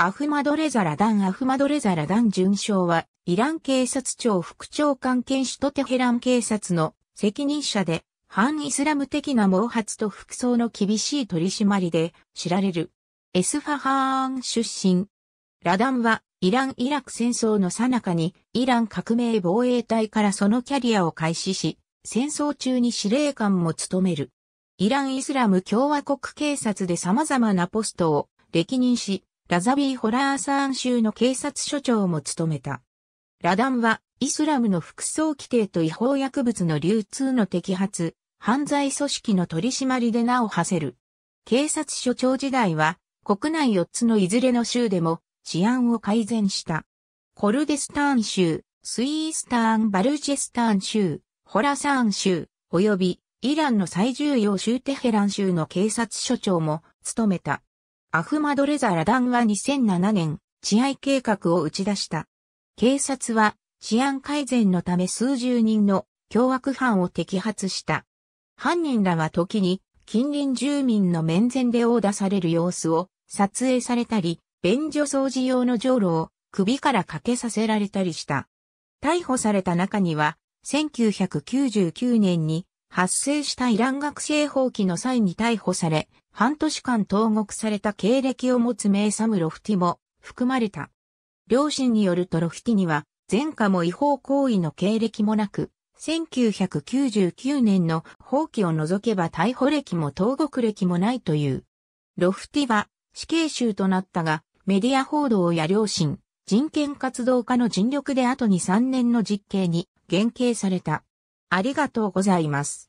アフマドレザラダンアフマドレザラダン巡将は、イラン警察庁副長官兼首都テヘラン警察の責任者で、反イスラム的な毛髪と服装の厳しい取り締まりで知られる。エスファハーン出身。ラダンは、イラン・イラク戦争の最中に、イラン革命防衛隊からそのキャリアを開始し、戦争中に司令官も務める。イラン・イスラム共和国警察で様々なポストを歴任し、ラザビー・ホラーサーン州の警察署長も務めた。ラダンは、イスラムの服装規定と違法薬物の流通の摘発、犯罪組織の取り締まりで名を馳せる。警察署長時代は、国内4つのいずれの州でも治安を改善した。コルデスターン州、スイースターン・バルチェスターン州、ホラサーン州、及びイランの最重要州テヘラン州の警察署長も務めた。アフマドレザ・ラダンは2007年、治安計画を打ち出した。警察は治安改善のため数十人の凶悪犯を摘発した。犯人らは時に近隣住民の面前で殴打される様子を撮影されたり、便所掃除用のじょを首からかけさせられたりした。逮捕された中には、1999年に発生したイラン学生放棄の際に逮捕され、半年間投獄された経歴を持つ名サム・ロフティも含まれた。両親によるとロフティには前科も違法行為の経歴もなく、1999年の放棄を除けば逮捕歴も投獄歴もないという。ロフティは死刑囚となったが、メディア報道や両親、人権活動家の尽力で後に3年の実刑に減刑された。ありがとうございます。